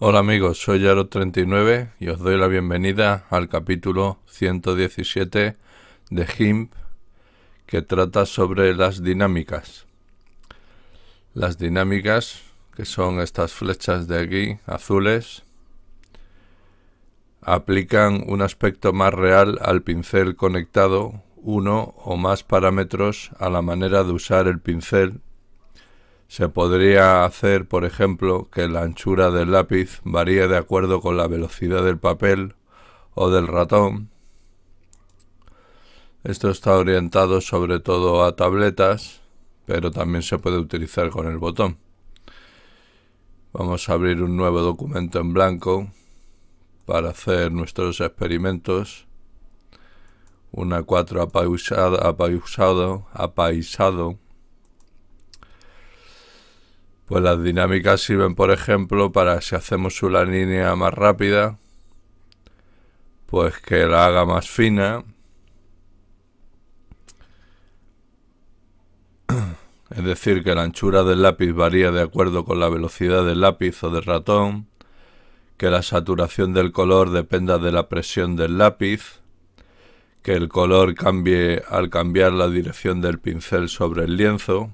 Hola amigos, soy Yaro39 y os doy la bienvenida al capítulo 117 de GIMP que trata sobre las dinámicas. Las dinámicas, que son estas flechas de aquí, azules, aplican un aspecto más real al pincel conectado uno o más parámetros a la manera de usar el pincel se podría hacer, por ejemplo, que la anchura del lápiz varíe de acuerdo con la velocidad del papel o del ratón. Esto está orientado sobre todo a tabletas, pero también se puede utilizar con el botón. Vamos a abrir un nuevo documento en blanco para hacer nuestros experimentos. Una 4 apaisado, apaisado, apaisado pues las dinámicas sirven, por ejemplo, para si hacemos una línea más rápida, pues que la haga más fina. Es decir, que la anchura del lápiz varía de acuerdo con la velocidad del lápiz o del ratón, que la saturación del color dependa de la presión del lápiz, que el color cambie al cambiar la dirección del pincel sobre el lienzo,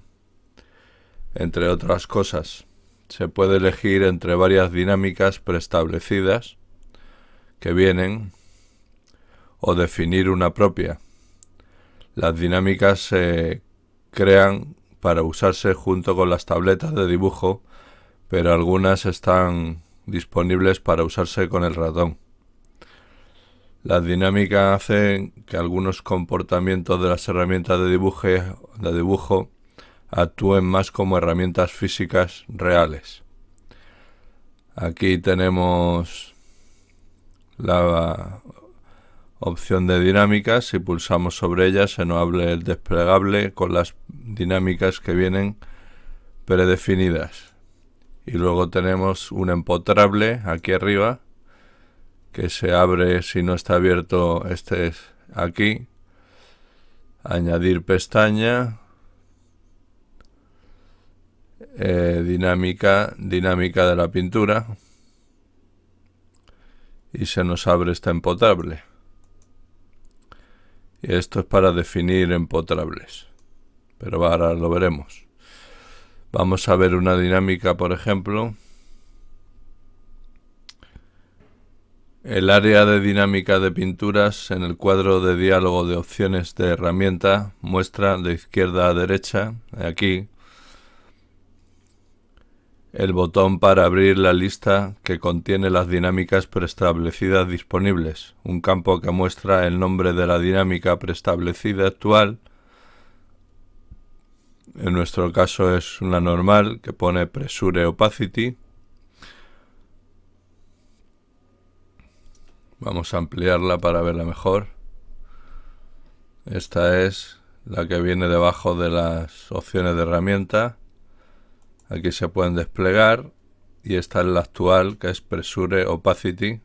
entre otras cosas. Se puede elegir entre varias dinámicas preestablecidas que vienen o definir una propia. Las dinámicas se crean para usarse junto con las tabletas de dibujo, pero algunas están disponibles para usarse con el ratón. Las dinámicas hacen que algunos comportamientos de las herramientas de, de dibujo actúen más como herramientas físicas reales. Aquí tenemos la opción de dinámicas. Si pulsamos sobre ella se nos abre el desplegable con las dinámicas que vienen predefinidas. Y luego tenemos un empotrable aquí arriba que se abre si no está abierto este es aquí. Añadir pestaña, eh, dinámica, dinámica de la pintura y se nos abre esta empotrable. Y esto es para definir empotrables, pero ahora lo veremos. Vamos a ver una dinámica, por ejemplo. El área de dinámica de pinturas en el cuadro de diálogo de opciones de herramienta muestra de izquierda a derecha, aquí, el botón para abrir la lista que contiene las dinámicas preestablecidas disponibles, un campo que muestra el nombre de la dinámica preestablecida actual, en nuestro caso es una normal que pone Pressure Opacity. Vamos a ampliarla para verla mejor. Esta es la que viene debajo de las opciones de herramienta. Aquí se pueden desplegar y esta es la actual que es Presure Opacity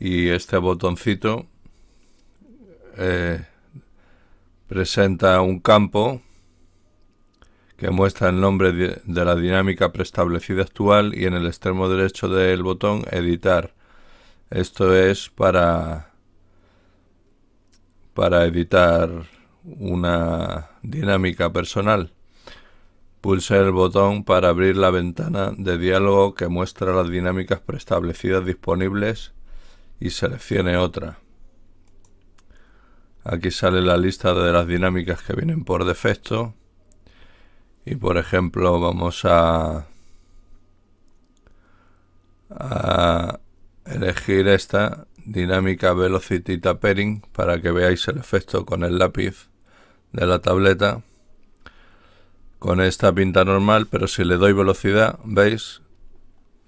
y este botoncito eh, presenta un campo que muestra el nombre de la dinámica preestablecida actual y en el extremo derecho del botón editar. Esto es para, para editar una dinámica personal. Pulse el botón para abrir la ventana de diálogo que muestra las dinámicas preestablecidas disponibles y seleccione otra. Aquí sale la lista de las dinámicas que vienen por defecto. Y por ejemplo vamos a, elegir esta dinámica Velocity Tapering para que veáis el efecto con el lápiz de la tableta con esta pinta normal, pero si le doy velocidad, ¿veis?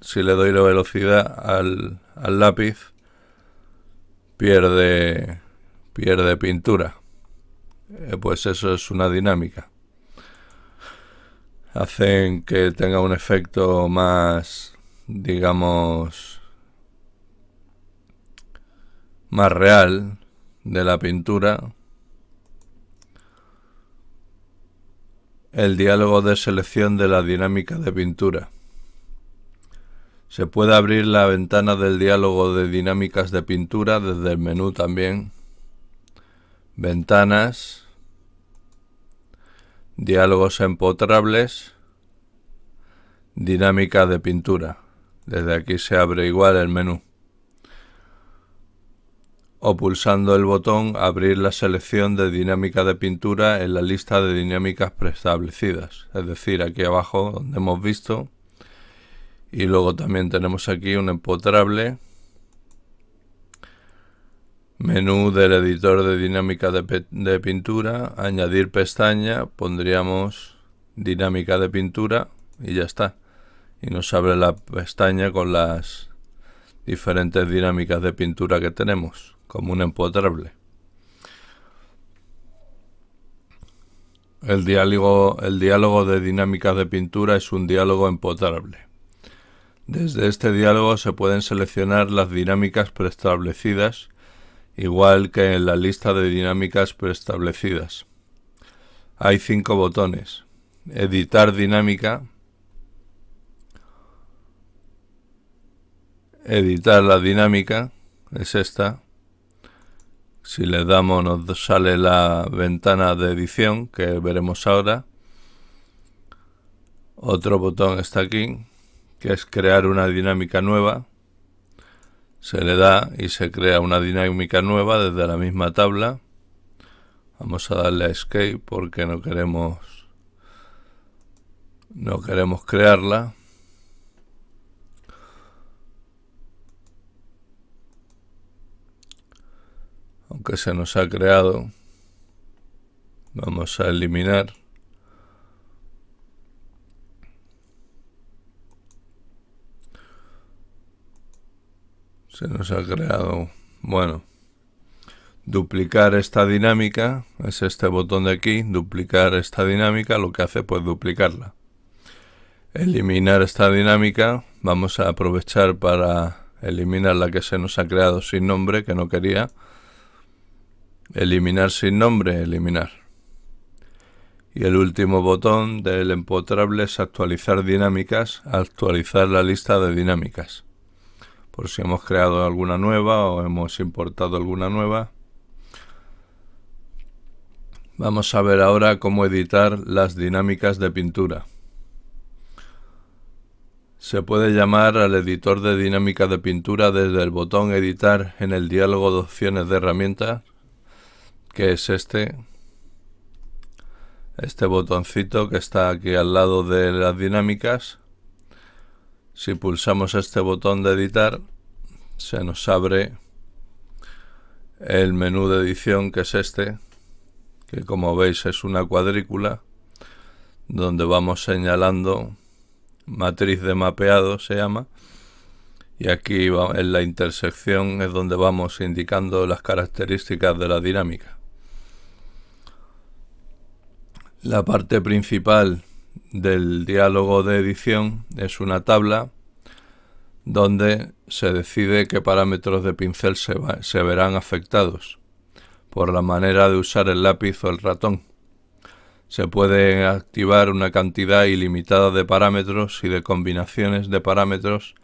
Si le doy la velocidad al, al lápiz, pierde, pierde pintura. Eh, pues eso es una dinámica. Hacen que tenga un efecto más, digamos, más real de la pintura el diálogo de selección de la dinámica de pintura. Se puede abrir la ventana del diálogo de dinámicas de pintura desde el menú también. Ventanas. Diálogos empotrables. Dinámica de pintura. Desde aquí se abre igual el menú o pulsando el botón Abrir la selección de dinámica de pintura en la lista de dinámicas preestablecidas, es decir, aquí abajo donde hemos visto. Y luego también tenemos aquí un empotrable menú del editor de dinámica de, de pintura, añadir pestaña, pondríamos dinámica de pintura y ya está. Y nos abre la pestaña con las diferentes dinámicas de pintura que tenemos como un empotrable. El diálogo, de dinámicas de pintura es un diálogo empotrable. Desde este diálogo se pueden seleccionar las dinámicas preestablecidas, igual que en la lista de dinámicas preestablecidas. Hay cinco botones. Editar dinámica. Editar la dinámica. Es esta. Si le damos nos sale la ventana de edición que veremos ahora. Otro botón está aquí, que es crear una dinámica nueva. Se le da y se crea una dinámica nueva desde la misma tabla. Vamos a darle a escape porque no queremos no queremos crearla. aunque se nos ha creado, vamos a eliminar. Se nos ha creado, bueno, duplicar esta dinámica, es este botón de aquí, duplicar esta dinámica, lo que hace pues duplicarla. Eliminar esta dinámica, vamos a aprovechar para eliminar la que se nos ha creado sin nombre, que no quería, Eliminar sin nombre, eliminar. Y el último botón del empotrable es actualizar dinámicas, actualizar la lista de dinámicas. Por si hemos creado alguna nueva o hemos importado alguna nueva. Vamos a ver ahora cómo editar las dinámicas de pintura. Se puede llamar al editor de dinámica de pintura desde el botón Editar en el diálogo de opciones de herramientas que es este este botoncito que está aquí al lado de las dinámicas si pulsamos este botón de editar se nos abre el menú de edición que es este que como veis es una cuadrícula donde vamos señalando matriz de mapeado se llama y aquí en la intersección es donde vamos indicando las características de la dinámica la parte principal del diálogo de edición es una tabla donde se decide qué parámetros de pincel se, verán afectados por la manera de usar el lápiz o el ratón. Se puede activar una cantidad ilimitada de parámetros y de combinaciones de parámetros,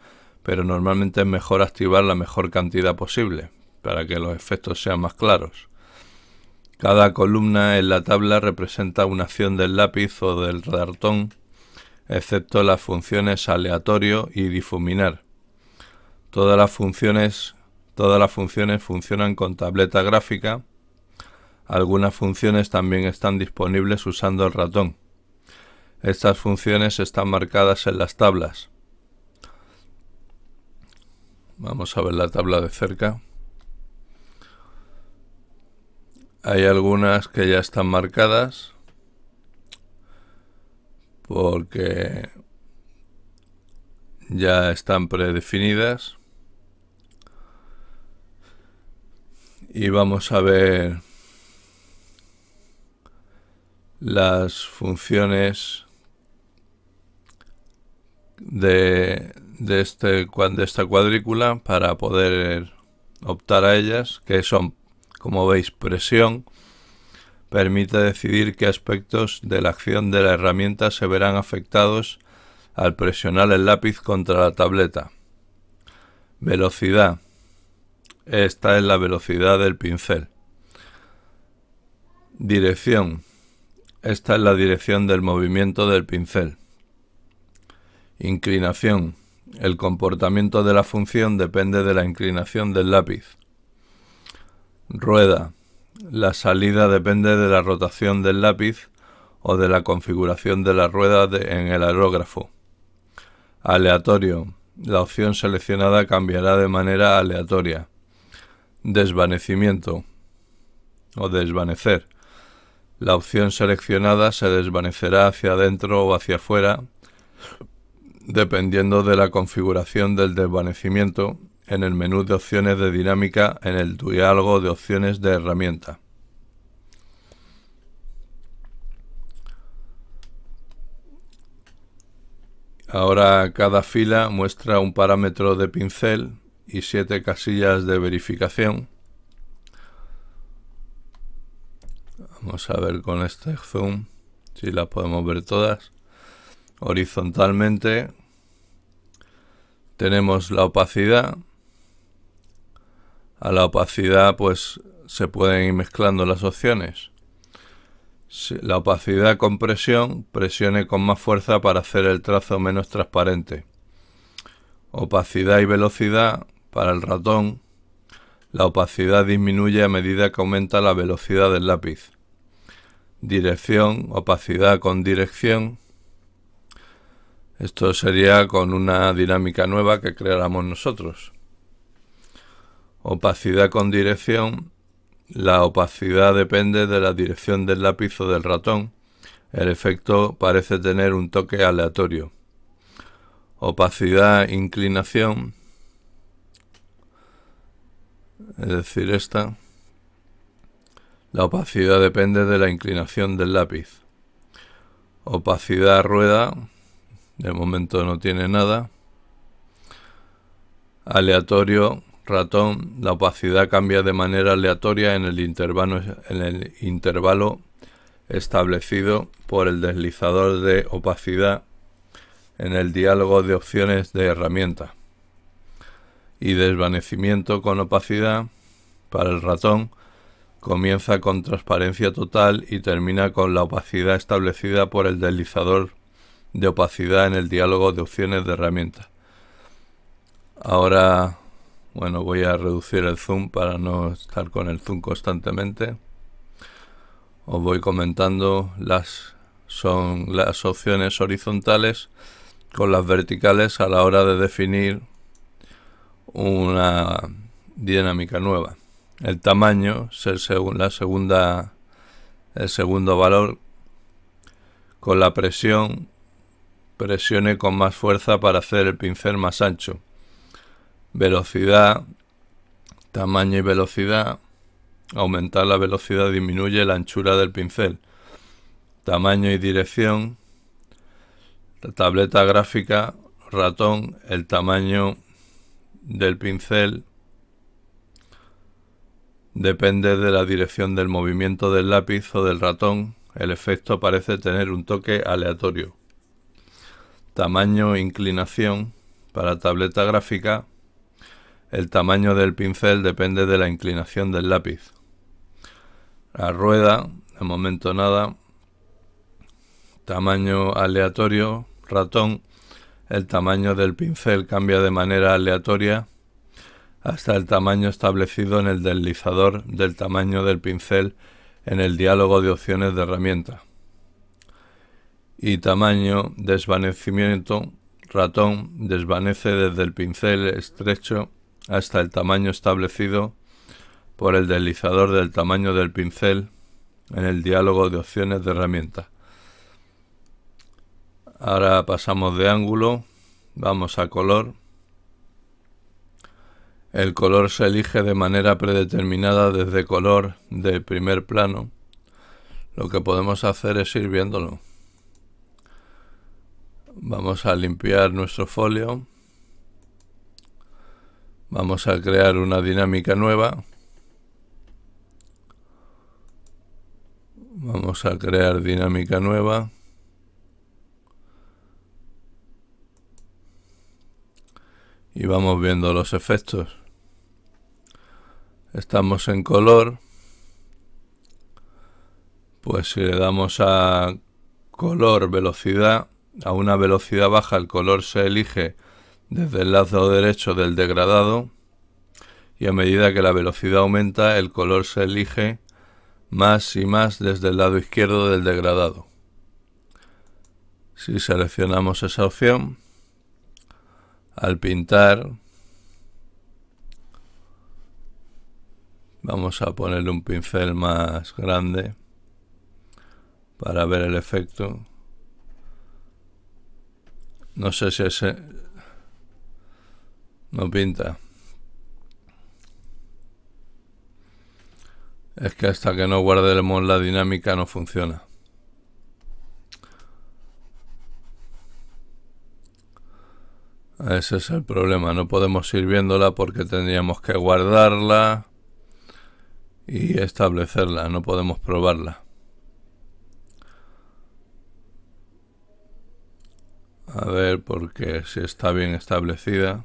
pero normalmente es mejor activar la mejor cantidad posible para que los efectos sean más claros. Cada columna en la tabla representa una acción del lápiz o del ratón, excepto las funciones aleatorio y difuminar. Todas las funciones, todas las funciones funcionan con tableta gráfica. Algunas funciones también están disponibles usando el ratón. Estas funciones están marcadas en las tablas. Vamos a ver la tabla de cerca. Hay algunas que ya están marcadas porque ya están predefinidas. Y vamos a ver las funciones de, este, esta cuadrícula para poder optar a ellas, que son como veis, presión permite decidir qué aspectos de la acción de la herramienta se verán afectados al presionar el lápiz contra la tableta. Velocidad. Esta es la velocidad del pincel. Dirección. Esta es la dirección del movimiento del pincel. Inclinación. El comportamiento de la función depende de la inclinación del lápiz. Rueda. La salida depende de la rotación del lápiz o de la configuración de la rueda en el aerógrafo. Aleatorio. La opción seleccionada cambiará de manera aleatoria. Desvanecimiento o desvanecer. La opción seleccionada se desvanecerá hacia adentro o hacia afuera dependiendo de la configuración del desvanecimiento en el menú de opciones de dinámica en el diálogo de opciones de herramienta. Ahora cada fila muestra un parámetro de pincel y siete casillas de verificación. Vamos a ver con este zoom si las podemos ver todas. Horizontalmente tenemos la opacidad a la opacidad pues se pueden ir mezclando las opciones. La opacidad con presión presione con más fuerza para hacer el trazo menos transparente. Opacidad y velocidad para el ratón. La opacidad disminuye a medida que aumenta la velocidad del lápiz. Dirección, opacidad con dirección. Esto sería con una dinámica nueva que creáramos nosotros. Opacidad con dirección. La opacidad depende de la dirección del lápiz o del ratón. El efecto parece tener un toque aleatorio. Opacidad, inclinación. Es decir, esta. La opacidad depende de la inclinación del lápiz. Opacidad, rueda. De momento no tiene nada. Aleatorio, ratón, la opacidad cambia de manera aleatoria en el intervalo, en el intervalo establecido por el deslizador de opacidad en el diálogo de opciones de herramienta y desvanecimiento con opacidad para el ratón comienza con transparencia total y termina con la opacidad establecida por el deslizador de opacidad en el diálogo de opciones de herramienta. Ahora bueno, voy a reducir el zoom para no estar con el zoom constantemente. Os voy comentando las son las opciones horizontales con las verticales a la hora de definir una dinámica nueva. El tamaño es el segundo valor. Con la presión, presione con más fuerza para hacer el pincel más ancho velocidad, tamaño y velocidad. Aumentar la velocidad disminuye la anchura del pincel. Tamaño y dirección. La tableta gráfica, ratón, el tamaño del pincel depende de la dirección del movimiento del lápiz o del ratón. El efecto parece tener un toque aleatorio. Tamaño, inclinación. Para tableta gráfica, el tamaño del pincel depende de la inclinación del lápiz. La rueda, de momento nada. Tamaño aleatorio, ratón. El tamaño del pincel cambia de manera aleatoria hasta el tamaño establecido en el deslizador del tamaño del pincel en el diálogo de opciones de herramienta. Y tamaño, desvanecimiento, ratón, desvanece desde el pincel estrecho hasta el tamaño establecido por el deslizador del tamaño del pincel en el diálogo de opciones de herramienta. Ahora pasamos de ángulo, vamos a color. El color se elige de manera predeterminada desde color de primer plano. Lo que podemos hacer es ir viéndolo. Vamos a limpiar nuestro folio. Vamos a crear una dinámica nueva. Vamos a crear dinámica nueva. Y vamos viendo los efectos. Estamos en color. Pues si le damos a color velocidad, a una velocidad baja el color se elige desde el lado derecho del degradado y a medida que la velocidad aumenta el color se elige más y más desde el lado izquierdo del degradado. Si seleccionamos esa opción, al pintar vamos a ponerle un pincel más grande para ver el efecto. No sé si ese, no pinta. Es que hasta que no guardemos la dinámica no funciona. Ese es el problema. No podemos ir viéndola porque tendríamos que guardarla y establecerla. No podemos probarla. A ver, porque si está bien establecida.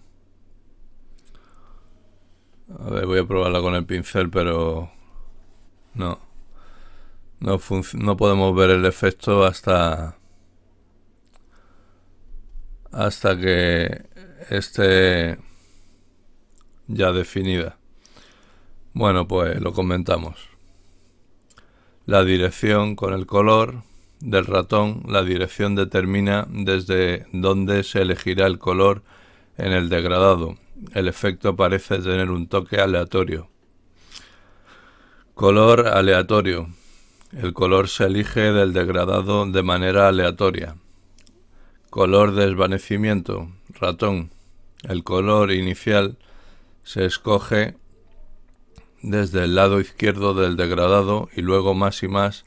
A ver, voy a probarla con el pincel, pero no. No, no podemos ver el efecto hasta hasta que esté ya definida. Bueno, pues lo comentamos. La dirección con el color del ratón, la dirección determina desde dónde se elegirá el color en el degradado el efecto parece tener un toque aleatorio. Color aleatorio. El color se elige del degradado de manera aleatoria. Color desvanecimiento. Ratón. El color inicial se escoge desde el lado izquierdo del degradado y luego más y más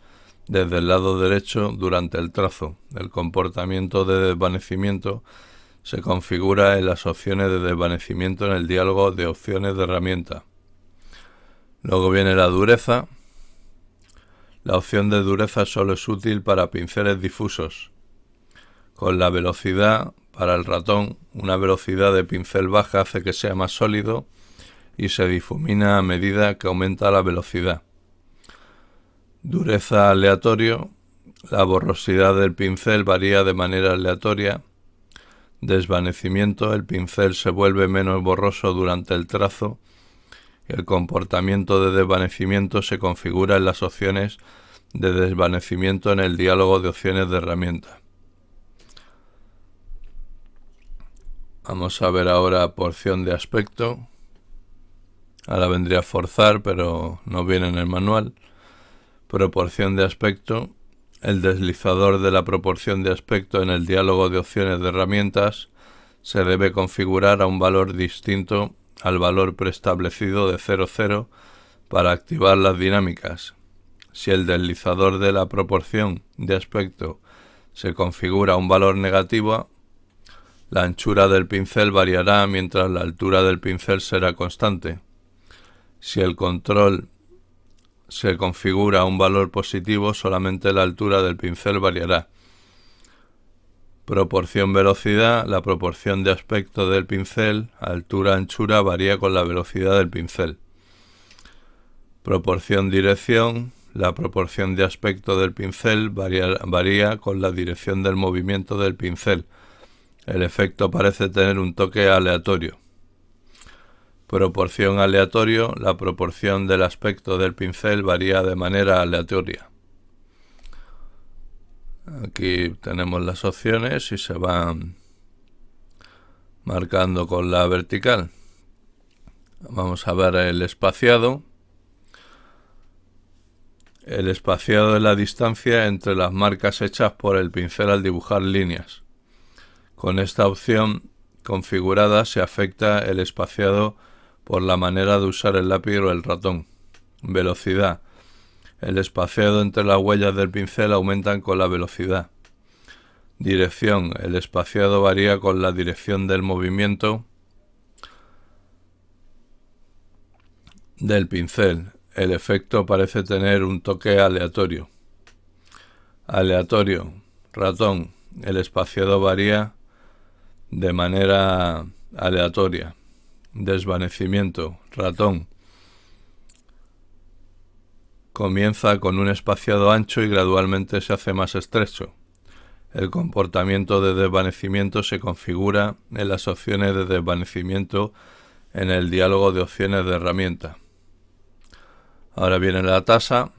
desde el lado derecho durante el trazo. El comportamiento de desvanecimiento se configura en las opciones de desvanecimiento en el diálogo de opciones de herramienta. Luego viene la dureza. La opción de dureza solo es útil para pinceles difusos. Con la velocidad, para el ratón, una velocidad de pincel baja hace que sea más sólido y se difumina a medida que aumenta la velocidad. Dureza aleatorio. La borrosidad del pincel varía de manera aleatoria desvanecimiento, el pincel se vuelve menos borroso durante el trazo, el comportamiento de desvanecimiento se configura en las opciones de desvanecimiento en el diálogo de opciones de herramienta. Vamos a ver ahora porción de aspecto. Ahora vendría a forzar, pero no viene en el manual. Proporción de aspecto el deslizador de la proporción de aspecto en el diálogo de opciones de herramientas se debe configurar a un valor distinto al valor preestablecido de 00 para activar las dinámicas. Si el deslizador de la proporción de aspecto se configura a un valor negativo, la anchura del pincel variará mientras la altura del pincel será constante. Si el control se configura un valor positivo, solamente la altura del pincel variará. Proporción velocidad, la proporción de aspecto del pincel, altura-anchura varía con la velocidad del pincel. Proporción dirección, la proporción de aspecto del pincel varía, con la dirección del movimiento del pincel. El efecto parece tener un toque aleatorio proporción aleatorio, la proporción del aspecto del pincel varía de manera aleatoria. Aquí tenemos las opciones y se van marcando con la vertical. Vamos a ver el espaciado. El espaciado es la distancia entre las marcas hechas por el pincel al dibujar líneas. Con esta opción configurada se afecta el espaciado por la manera de usar el lápiz o el ratón. Velocidad. El espaciado entre las huellas del pincel aumentan con la velocidad. Dirección. El espaciado varía con la dirección del movimiento del pincel. El efecto parece tener un toque aleatorio. Aleatorio. Ratón. El espaciado varía de manera aleatoria desvanecimiento, ratón. Comienza con un espaciado ancho y gradualmente se hace más estrecho. El comportamiento de desvanecimiento se configura en las opciones de desvanecimiento en el diálogo de opciones de herramienta. Ahora viene la tasa.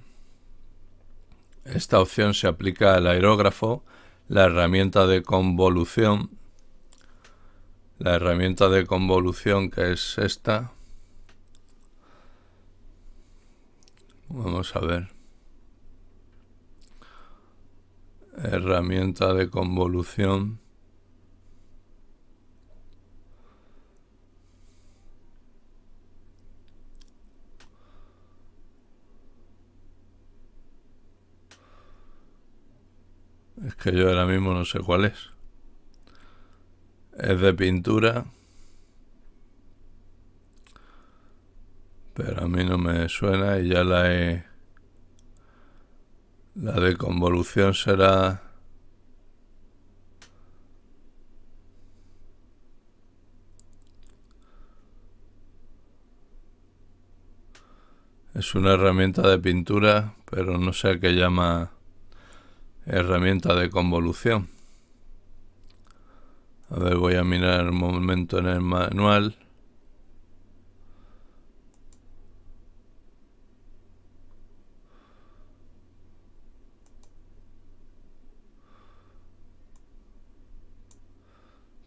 Esta opción se aplica al aerógrafo, la herramienta de convolución la herramienta de convolución que es esta. Vamos a ver. Herramienta de convolución. Es que yo ahora mismo no sé cuál es es de pintura. Pero a mí no me suena y ya la he... La de convolución será... Es una herramienta de pintura, pero no sé qué llama herramienta de convolución. A ver, voy a mirar un momento en el manual.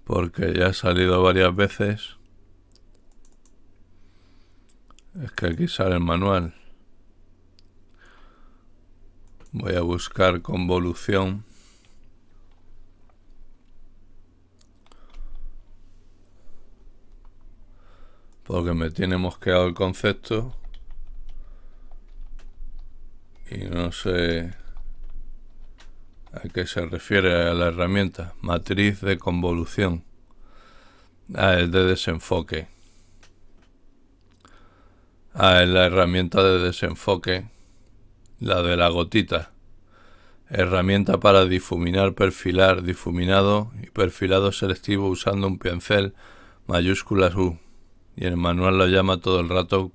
Porque ya ha salido varias veces. Es que aquí sale el manual. Voy a buscar convolución. porque me tiene mosqueado el concepto y no sé a qué se refiere a la herramienta matriz de convolución A ah, es de desenfoque A ah, la herramienta de desenfoque la de la gotita herramienta para difuminar, perfilar, difuminado y perfilado selectivo usando un pincel mayúsculas U y el manual lo llama todo el rato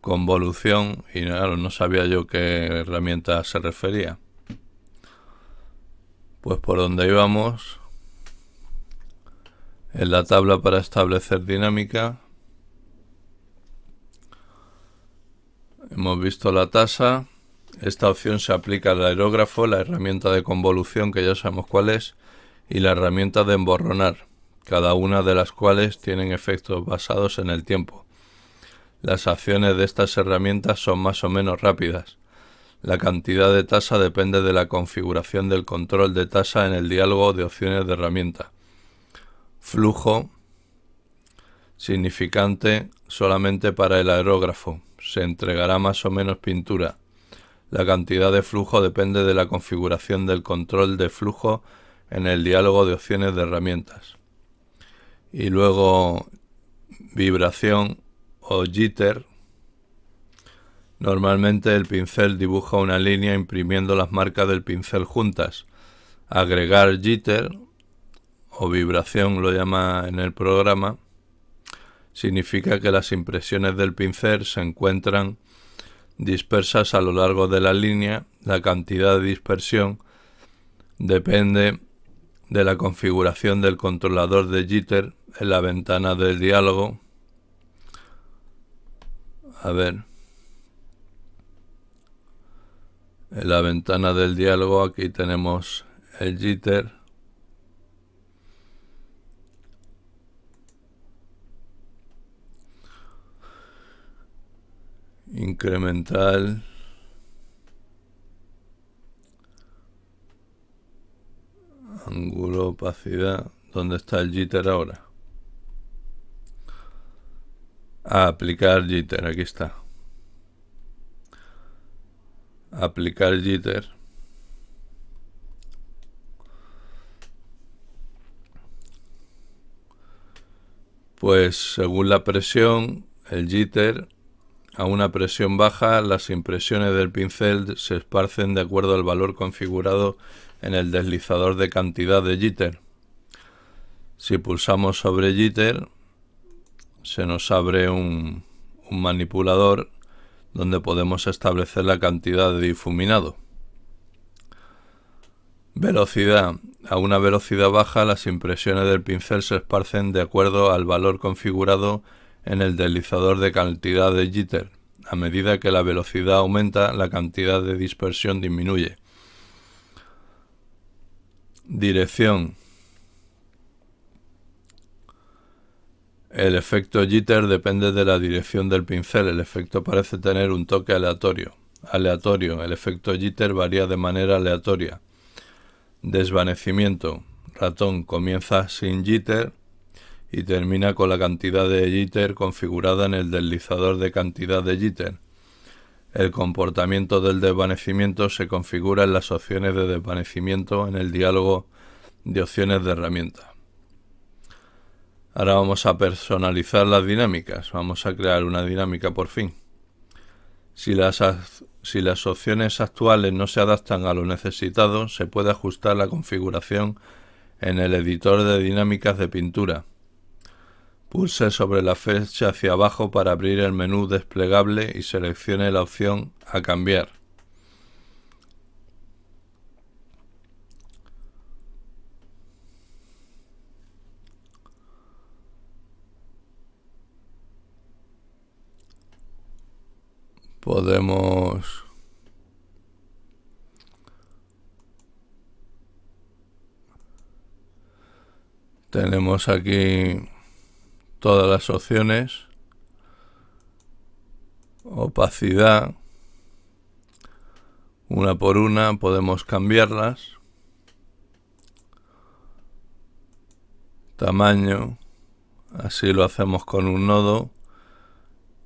convolución y no sabía yo qué herramienta se refería. Pues por donde íbamos, en la tabla para establecer dinámica, hemos visto la tasa, esta opción se aplica al aerógrafo, la herramienta de convolución que ya sabemos cuál es, y la herramienta de emborronar cada una de las cuales tienen efectos basados en el tiempo. Las acciones de estas herramientas son más o menos rápidas. La cantidad de tasa depende de la configuración del control de tasa en el diálogo de opciones de herramientas. Flujo significante solamente para el aerógrafo. Se entregará más o menos pintura. La cantidad de flujo depende de la configuración del control de flujo en el diálogo de opciones de herramientas y luego vibración o jitter. Normalmente el pincel dibuja una línea imprimiendo las marcas del pincel juntas. Agregar jitter o vibración lo llama en el programa significa que las impresiones del pincel se encuentran dispersas a lo largo de la línea. La cantidad de dispersión depende de la configuración del controlador de jitter en la ventana del diálogo. A ver. En la ventana del diálogo aquí tenemos el jitter. Incremental. Ángulo, opacidad. ¿Dónde está el jitter ahora? aplicar jitter, aquí está. Aplicar jitter. Pues según la presión, el jitter, a una presión baja, las impresiones del pincel se esparcen de acuerdo al valor configurado en el deslizador de cantidad de jitter. Si pulsamos sobre jitter, se nos abre un, manipulador donde podemos establecer la cantidad de difuminado. Velocidad. A una velocidad baja las impresiones del pincel se esparcen de acuerdo al valor configurado en el deslizador de cantidad de jitter. A medida que la velocidad aumenta, la cantidad de dispersión disminuye. Dirección. El efecto jitter depende de la dirección del pincel. El efecto parece tener un toque aleatorio. Aleatorio. El efecto jitter varía de manera aleatoria. Desvanecimiento. Ratón comienza sin jitter y termina con la cantidad de jitter configurada en el deslizador de cantidad de jitter. El comportamiento del desvanecimiento se configura en las opciones de desvanecimiento en el diálogo de opciones de herramientas. Ahora vamos a personalizar las dinámicas. Vamos a crear una dinámica por fin. Si las, opciones actuales no se adaptan a lo necesitado, se puede ajustar la configuración en el editor de dinámicas de pintura. Pulse sobre la fecha hacia abajo para abrir el menú desplegable y seleccione la opción a cambiar. podemos tenemos aquí todas las opciones opacidad una por una podemos cambiarlas tamaño así lo hacemos con un nodo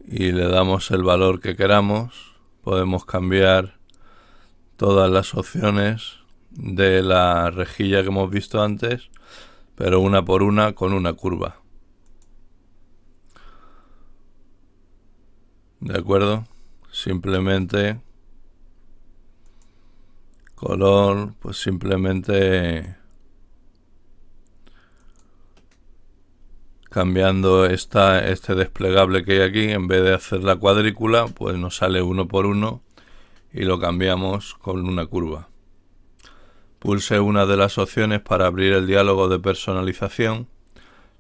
y le damos el valor que queramos, podemos cambiar todas las opciones de la rejilla que hemos visto antes, pero una por una con una curva. ¿De acuerdo? Simplemente color, pues simplemente cambiando este desplegable que hay aquí, en vez de hacer la cuadrícula, pues nos sale uno por uno y lo cambiamos con una curva. Pulse una de las opciones para abrir el diálogo de personalización.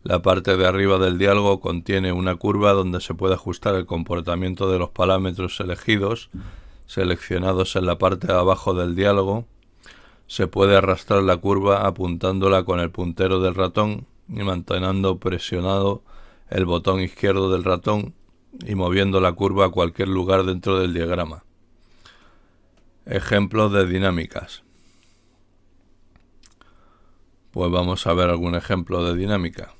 La parte de arriba del diálogo contiene una curva donde se puede ajustar el comportamiento de los parámetros elegidos, seleccionados en la parte de abajo del diálogo. Se puede arrastrar la curva apuntándola con el puntero del ratón manteniendo presionado el botón izquierdo del ratón y moviendo la curva a cualquier lugar dentro del diagrama. Ejemplos de dinámicas. Pues vamos a ver algún ejemplo de dinámica.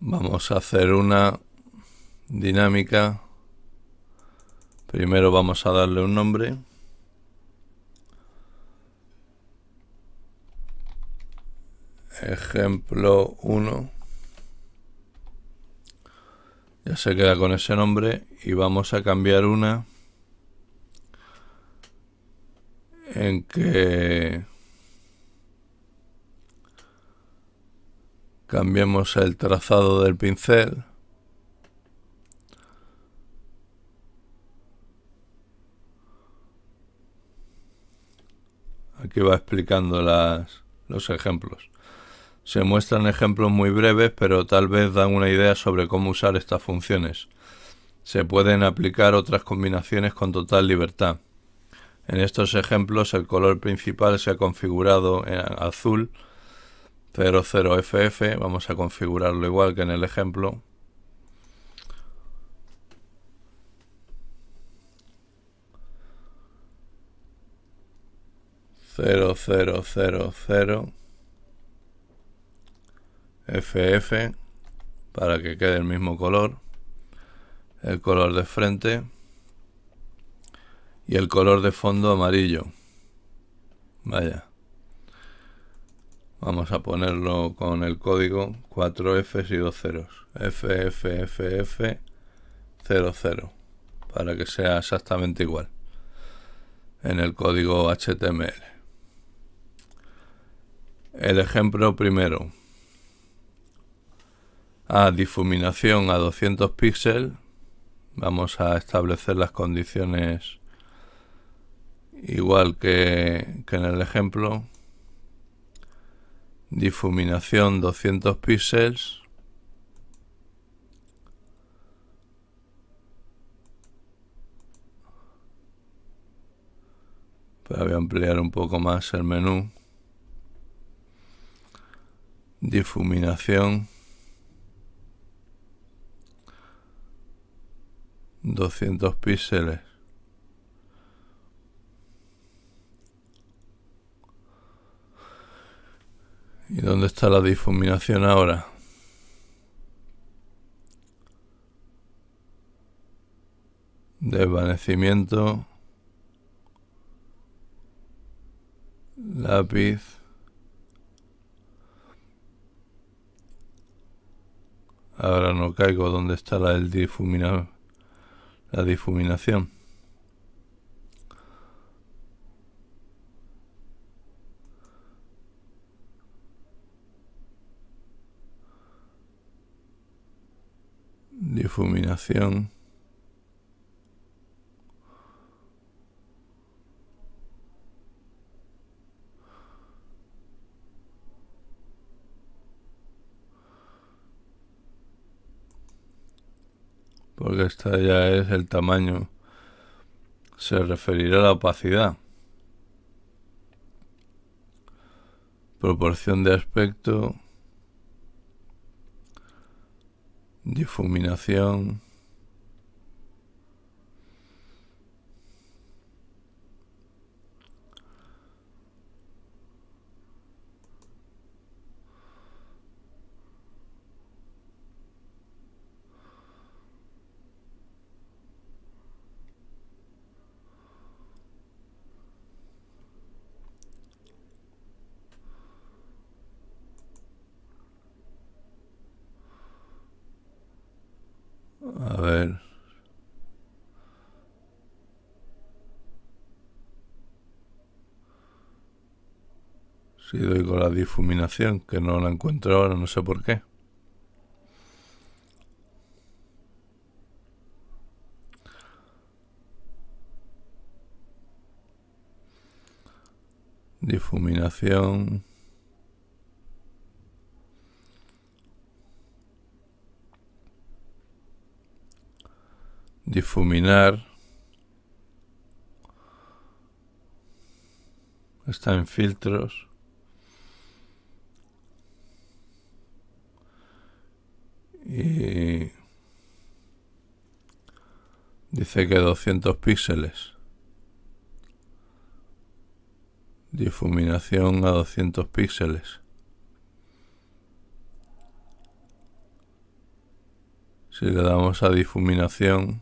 Vamos a hacer una dinámica. Primero vamos a darle un nombre. Ejemplo 1. Ya se queda con ese nombre y vamos a cambiar una en que cambiemos el trazado del pincel. Aquí va explicando las, los ejemplos. Se muestran ejemplos muy breves, pero tal vez dan una idea sobre cómo usar estas funciones. Se pueden aplicar otras combinaciones con total libertad. En estos ejemplos el color principal se ha configurado en azul 00FF, vamos a configurarlo igual que en el ejemplo. 0000 FF para que quede el mismo color, el color de frente y el color de fondo amarillo. Vaya. Vamos a ponerlo con el código 4 f y 2 ceros. FFFF00 para que sea exactamente igual en el código HTML. El ejemplo primero a difuminación a 200 píxeles. Vamos a establecer las condiciones igual que, en el ejemplo. Difuminación 200 píxeles. voy a ampliar un poco más el menú. Difuminación. 200 píxeles. ¿Y dónde está la difuminación ahora? Desvanecimiento. Lápiz. Ahora no caigo. ¿Dónde está la del difuminado? la difuminación. Difuminación. que esta ya es el tamaño. Se referirá a la opacidad. Proporción de aspecto. Difuminación. y doy con la difuminación, que no la encuentro ahora, no sé por qué. Difuminación. difuminar está en filtros Dice que 200 píxeles. Difuminación a 200 píxeles. Si le damos a difuminación,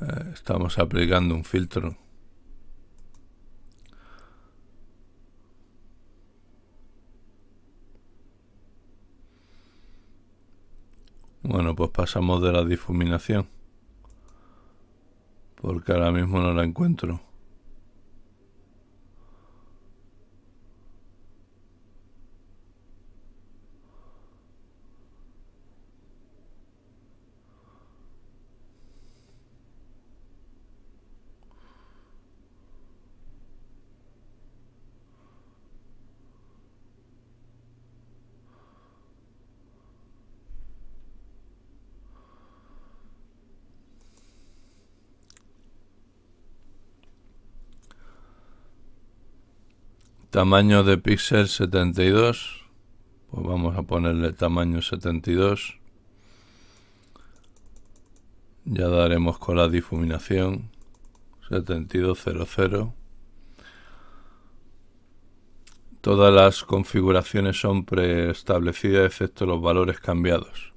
eh, estamos aplicando un filtro. Bueno, pues pasamos de la difuminación. Porque ahora mismo no la encuentro. Tamaño de píxel 72. Pues vamos a ponerle tamaño 72. Ya daremos con la difuminación 7200. Todas las configuraciones son preestablecidas excepto los valores cambiados.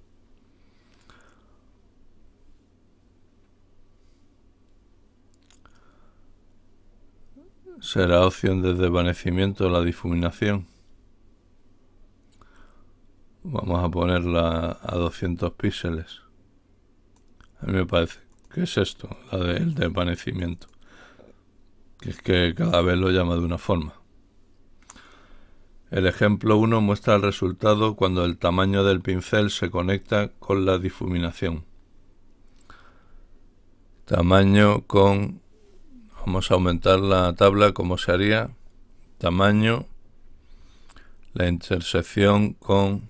será opción de desvanecimiento la difuminación. Vamos a ponerla a 200 píxeles. A mí me parece. que es esto? La del desvanecimiento. Que es que cada vez lo llama de una forma. El ejemplo 1 muestra el resultado cuando el tamaño del pincel se conecta con la difuminación. Tamaño con Vamos a aumentar la tabla como se haría. Tamaño. La intersección con,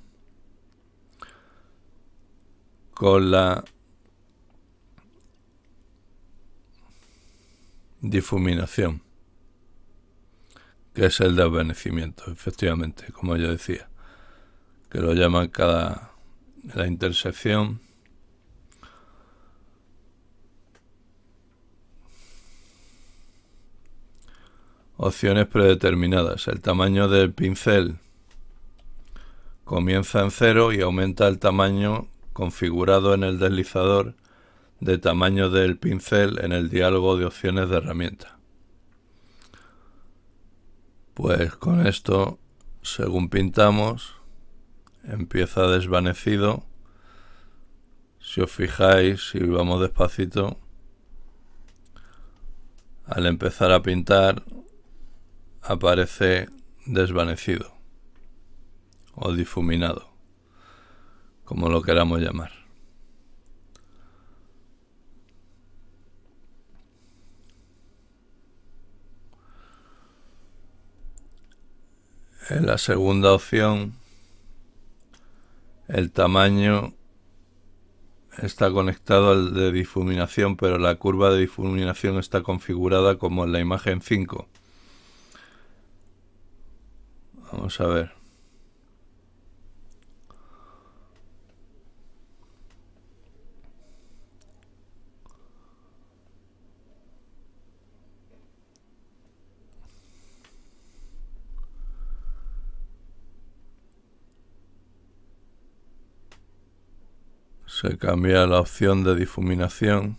con la difuminación, que es el desvanecimiento, efectivamente, como yo decía, que lo llaman cada la intersección Opciones predeterminadas. El tamaño del pincel comienza en cero y aumenta el tamaño configurado en el deslizador de tamaño del pincel en el diálogo de opciones de herramienta. Pues con esto, según pintamos, empieza desvanecido. Si os fijáis, si vamos despacito, al empezar a pintar aparece desvanecido o difuminado, como lo queramos llamar. En la segunda opción, el tamaño está conectado al de difuminación, pero la curva de difuminación está configurada como en la imagen 5 Vamos a ver. Se cambia la opción de difuminación.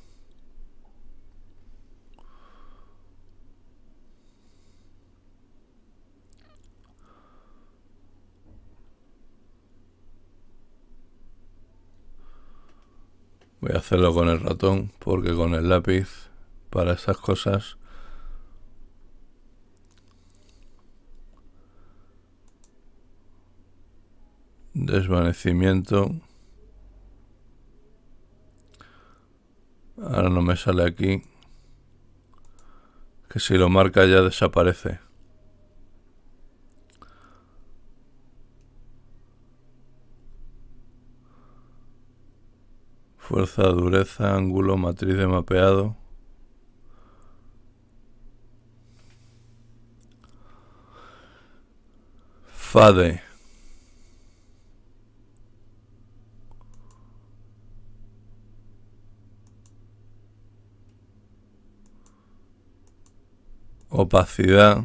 hacerlo con el ratón porque con el lápiz para estas cosas desvanecimiento ahora no me sale aquí que si lo marca ya desaparece fuerza, dureza, ángulo, matriz de mapeado. Fade. Opacidad.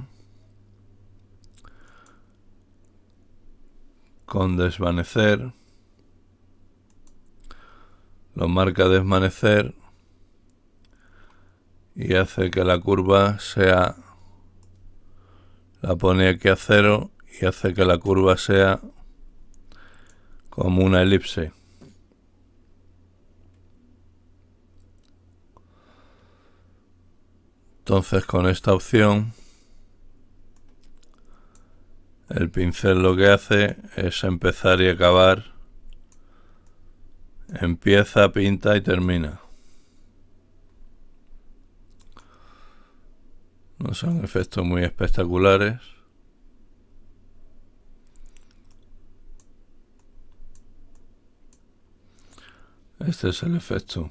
Con desvanecer lo marca desmanecer y hace que la curva sea la pone aquí a cero y hace que la curva sea como una elipse entonces con esta opción el pincel lo que hace es empezar y acabar Empieza, pinta y termina. No son efectos muy espectaculares. Este es el efecto.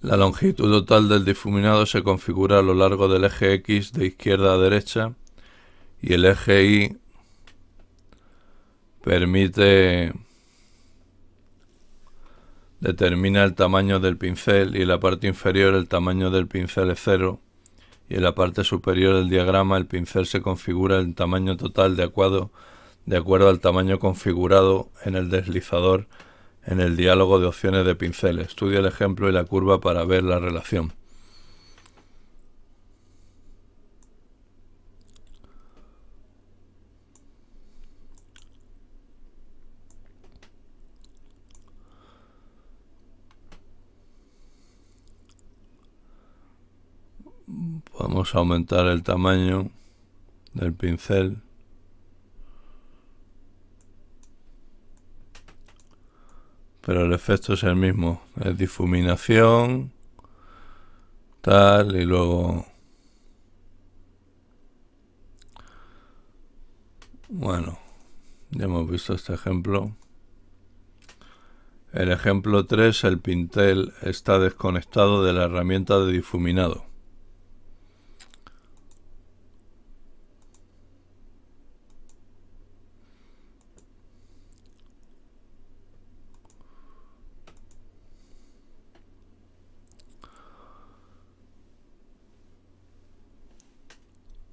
La longitud total del difuminado se configura a lo largo del eje X de izquierda a derecha y el eje Y permite determina el tamaño del pincel y en la parte inferior el tamaño del pincel es cero y en la parte superior del diagrama el pincel se configura en tamaño total de acuerdo, de acuerdo al tamaño configurado en el deslizador en el diálogo de opciones de pincel. Estudia el ejemplo y la curva para ver la relación. Vamos a aumentar el tamaño del pincel. Pero el efecto es el mismo. Es difuminación, tal, y luego... Bueno, ya hemos visto este ejemplo. El ejemplo 3, el pincel está desconectado de la herramienta de difuminado.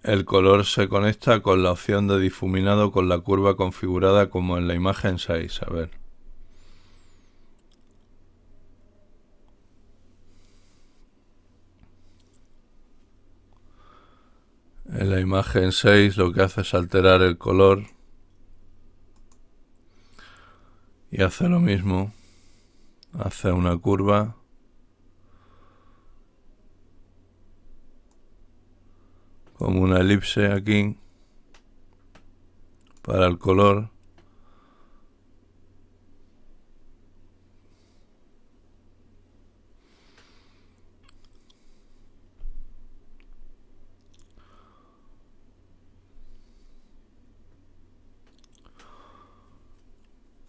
el color se conecta con la opción de difuminado con la curva configurada como en la imagen 6. A ver. En la imagen 6 lo que hace es alterar el color y hace lo mismo. Hace una curva. como una elipse aquí para el color.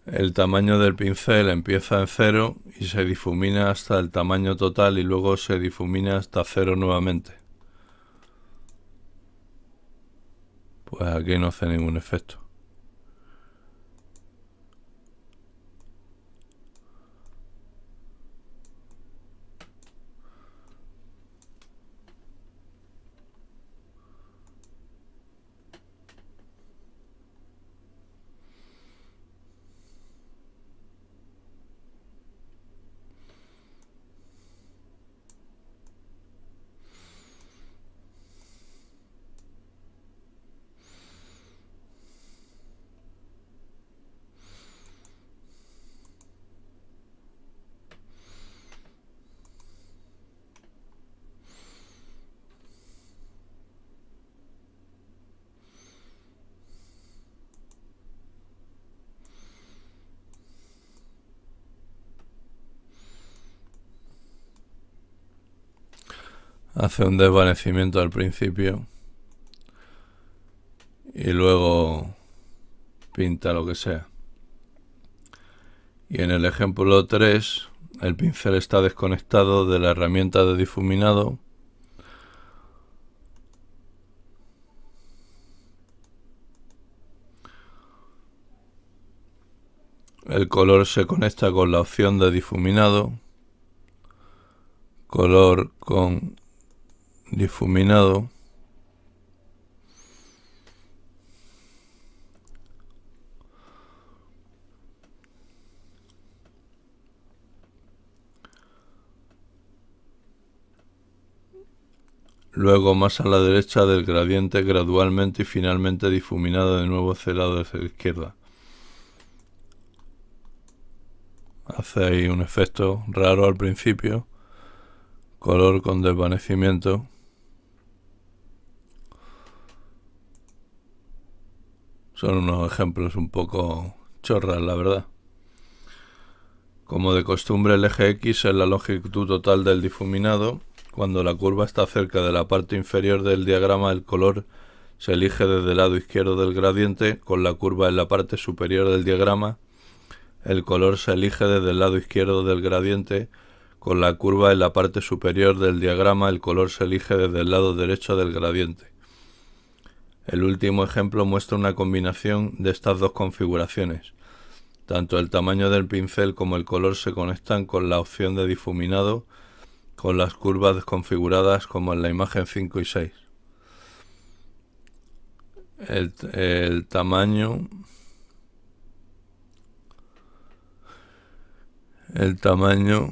El tamaño del pincel empieza en cero y se difumina hasta el tamaño total y luego se difumina hasta cero nuevamente. pues aquí no hace ningún efecto. hace un desvanecimiento al principio y luego pinta lo que sea. Y en el ejemplo 3, el pincel está desconectado de la herramienta de difuminado. El color se conecta con la opción de difuminado. Color con difuminado luego más a la derecha del gradiente gradualmente y finalmente difuminado de nuevo hacia la izquierda. Hace ahí un efecto raro al principio, color con desvanecimiento. Son unos ejemplos un poco chorras, la verdad. Como de costumbre, el eje X es la longitud total del difuminado. Cuando la curva está cerca de la parte inferior del diagrama, el color se elige desde el lado izquierdo del gradiente. Con la curva en la parte superior del diagrama, el color se elige desde el lado izquierdo del gradiente. Con la curva en la parte superior del diagrama, el color se elige desde el lado derecho del gradiente. El último ejemplo muestra una combinación de estas dos configuraciones. Tanto el tamaño del pincel como el color se conectan con la opción de difuminado con las curvas desconfiguradas como en la imagen 5 y 6. El, tamaño... El tamaño...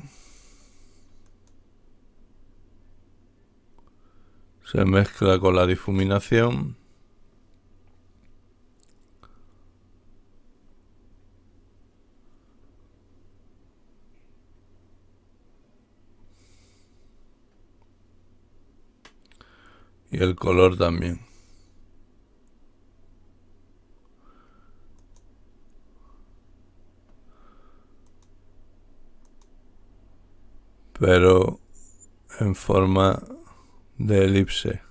Se mezcla con la difuminación. Y el color también. Pero en forma de elipse.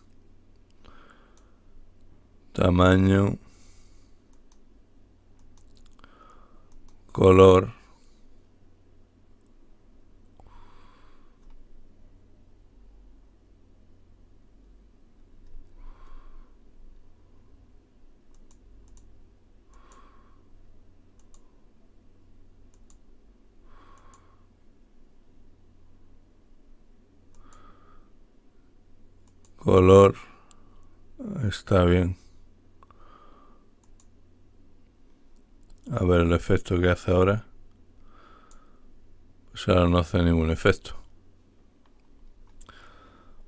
Tamaño. Color. color está bien. A ver el efecto que hace ahora. Pues ahora no hace ningún efecto.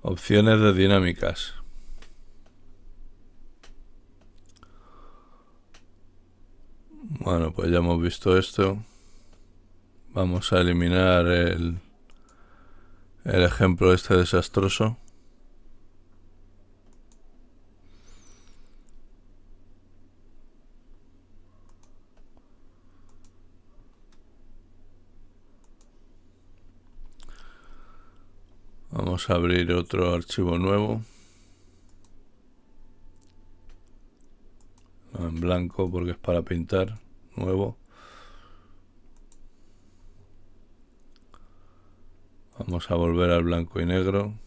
Opciones de dinámicas. Bueno, pues ya hemos visto esto. Vamos a eliminar el, el ejemplo este desastroso. Vamos a abrir otro archivo nuevo. En blanco porque es para pintar. Nuevo. Vamos a volver al blanco y negro.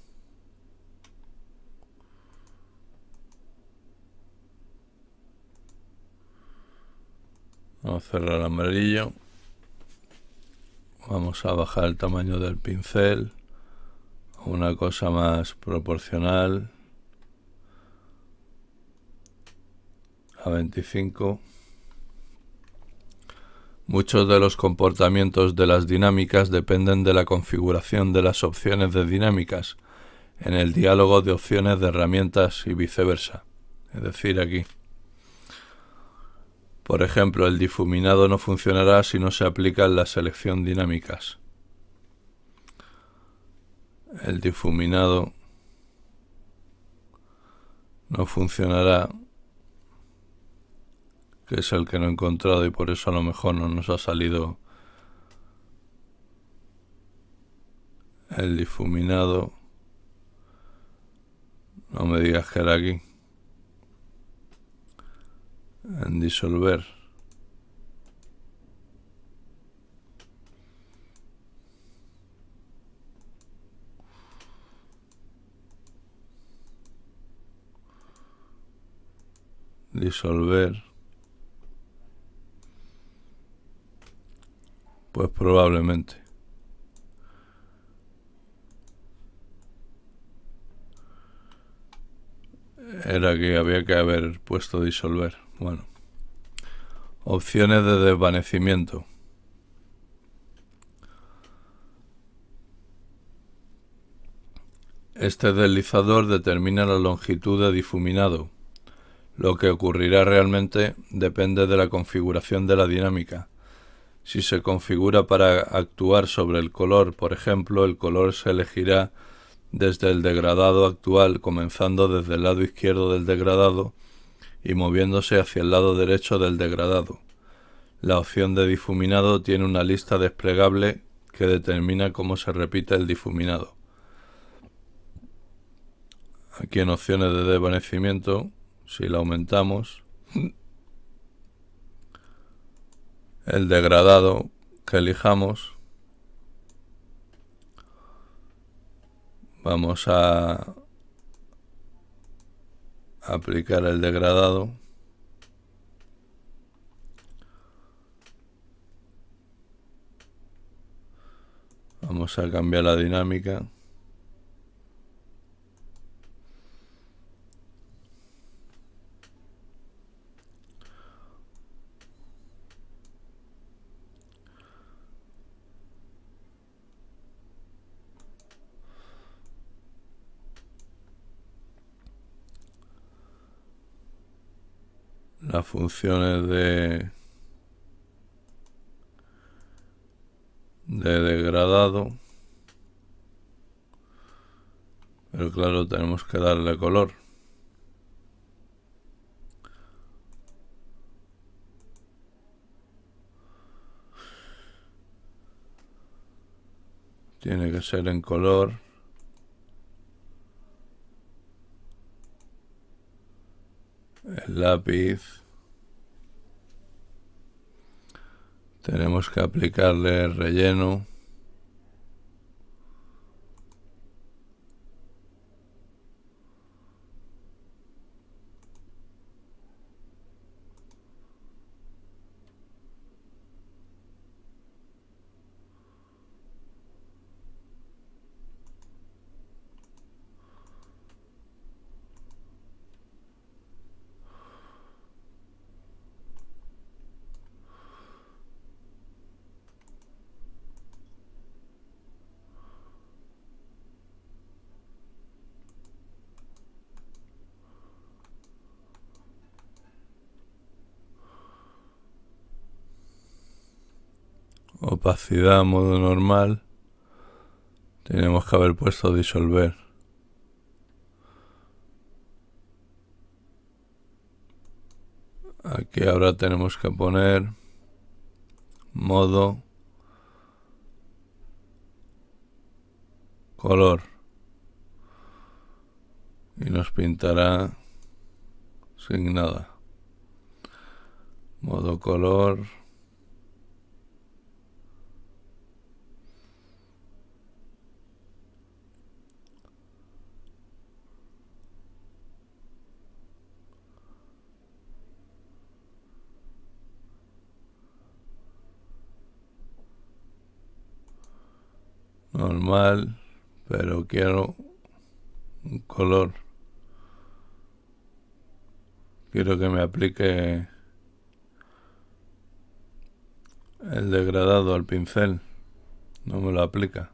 Vamos a cerrar amarillo. Vamos a bajar el tamaño del pincel una cosa más proporcional a 25. Muchos de los comportamientos de las dinámicas dependen de la configuración de las opciones de dinámicas en el diálogo de opciones de herramientas y viceversa. Es decir, aquí. Por ejemplo, el difuminado no funcionará si no se aplica en la selección dinámicas el difuminado no funcionará, que es el que no he encontrado y por eso a lo mejor no nos ha salido el difuminado. No me digas que era aquí. En disolver. disolver, pues probablemente. Era que había que haber puesto disolver. Bueno. Opciones de desvanecimiento. Este deslizador determina la longitud de difuminado. Lo que ocurrirá realmente depende de la configuración de la dinámica. Si se configura para actuar sobre el color, por ejemplo, el color se elegirá desde el degradado actual, comenzando desde el lado izquierdo del degradado y moviéndose hacia el lado derecho del degradado. La opción de difuminado tiene una lista desplegable que determina cómo se repite el difuminado. Aquí en opciones de desvanecimiento si la aumentamos, el degradado que elijamos, vamos a aplicar el degradado. Vamos a cambiar la dinámica. las funciones de, de degradado. Pero claro, tenemos que darle color. Tiene que ser en color. El lápiz. tenemos que aplicarle relleno modo normal, tenemos que haber puesto disolver. Aquí ahora tenemos que poner modo color y nos pintará sin nada modo color normal, pero quiero un color. Quiero que me aplique el degradado al pincel. No me lo aplica.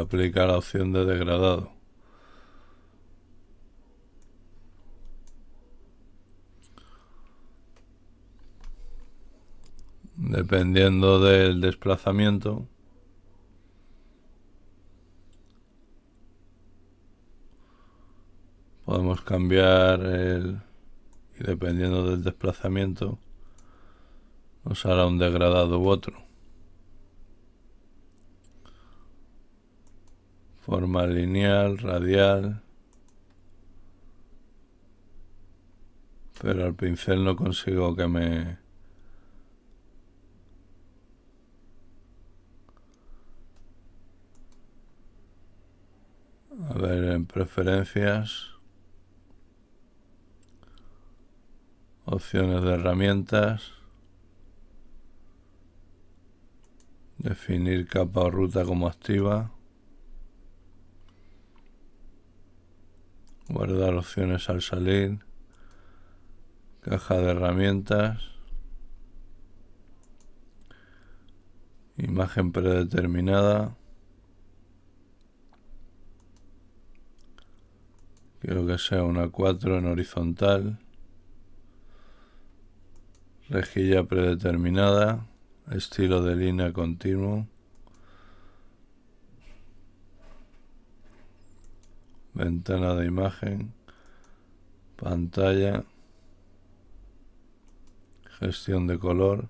aplica la opción de degradado. Dependiendo del desplazamiento. Podemos cambiar el... Y dependiendo del desplazamiento, nos hará un degradado u otro. forma lineal, radial, pero al pincel no consigo que me... A ver, en preferencias, opciones de herramientas, definir capa o ruta como activa. guardar opciones al salir, caja de herramientas, imagen predeterminada. Quiero que sea una 4 en horizontal. Rejilla predeterminada. Estilo de línea continuo. ventana de imagen, pantalla, gestión de color,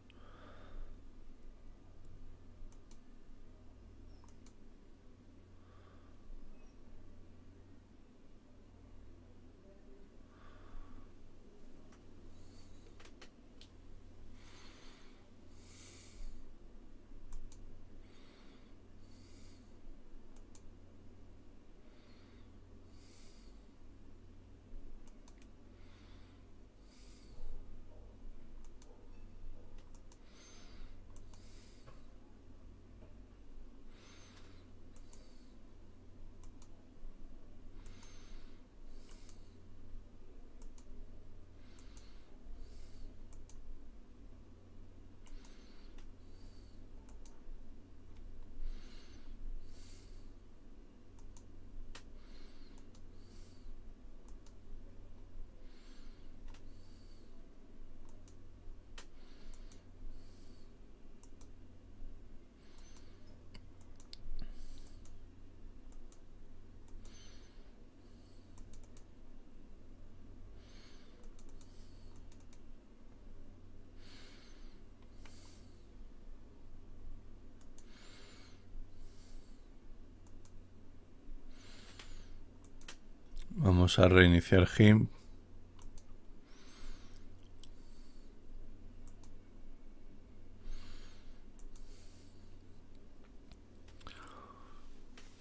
Vamos a reiniciar GIMP.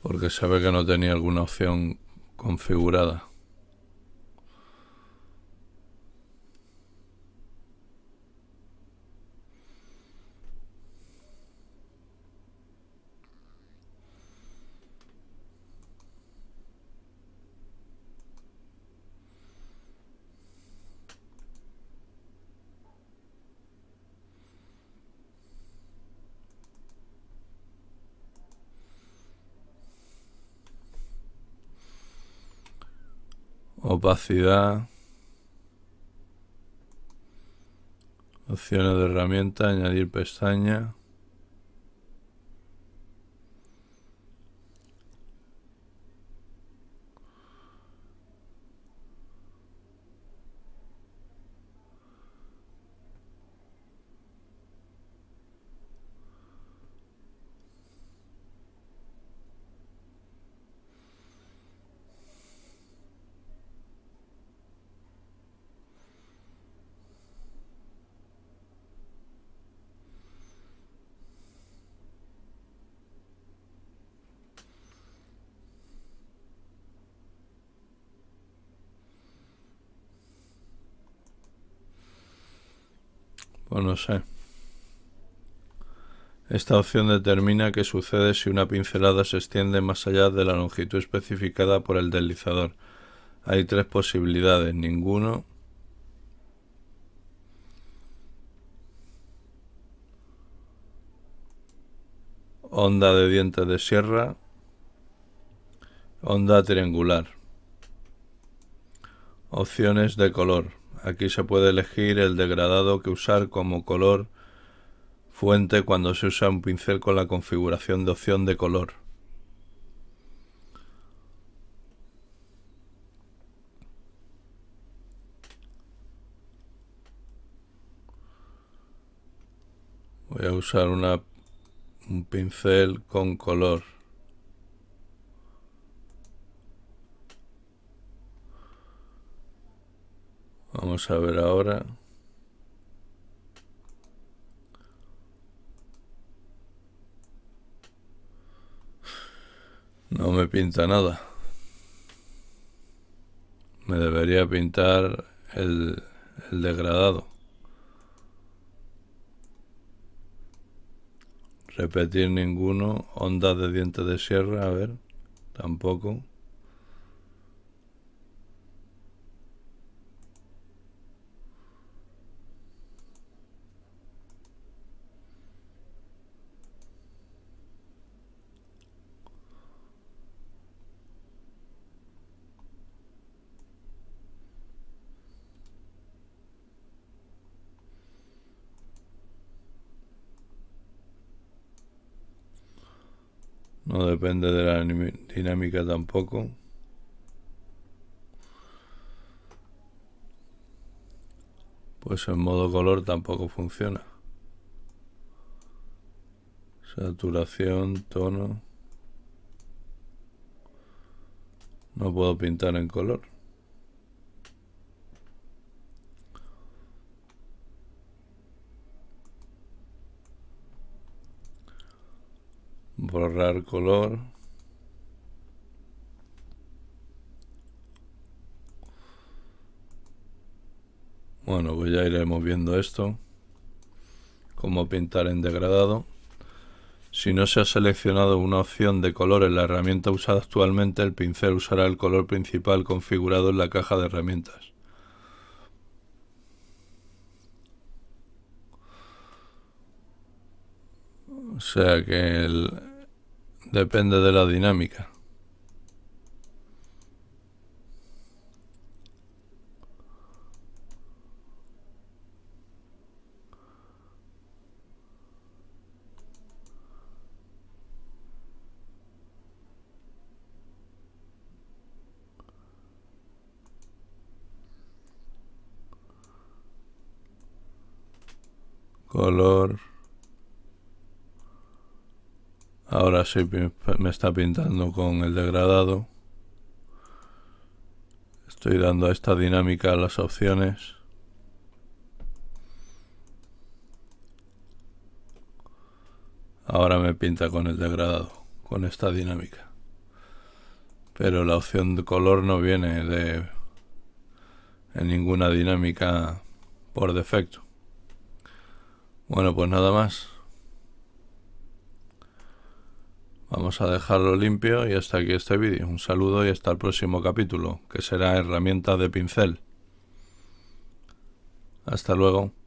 Porque sabe que no tenía alguna opción configurada. opacidad, opciones de herramienta, añadir pestaña. no sé. Esta opción determina qué sucede si una pincelada se extiende más allá de la longitud especificada por el deslizador. Hay tres posibilidades, ninguno. Onda de dientes de sierra. Onda triangular. Opciones de color. Aquí se puede elegir el degradado que usar como color fuente cuando se usa un pincel con la configuración de opción de color. Voy a usar un pincel con color. Vamos a ver ahora. No me pinta nada. Me debería pintar el, el degradado. Repetir ninguno. Onda de diente de sierra, a ver. Tampoco. No depende de la dinámica tampoco. Pues en modo color tampoco funciona. Saturación, tono. No puedo pintar en color. borrar color bueno pues ya iremos viendo esto como pintar en degradado si no se ha seleccionado una opción de color en la herramienta usada actualmente el pincel usará el color principal configurado en la caja de herramientas O sea que el, Depende de la dinámica. color Ahora sí me está pintando con el degradado. Estoy dando a esta dinámica las opciones. Ahora me pinta con el degradado, con esta dinámica. Pero la opción de color no viene de en ninguna dinámica por defecto. Bueno, pues nada más. Vamos a dejarlo limpio y hasta aquí este vídeo. Un saludo y hasta el próximo capítulo, que será herramientas de pincel. Hasta luego.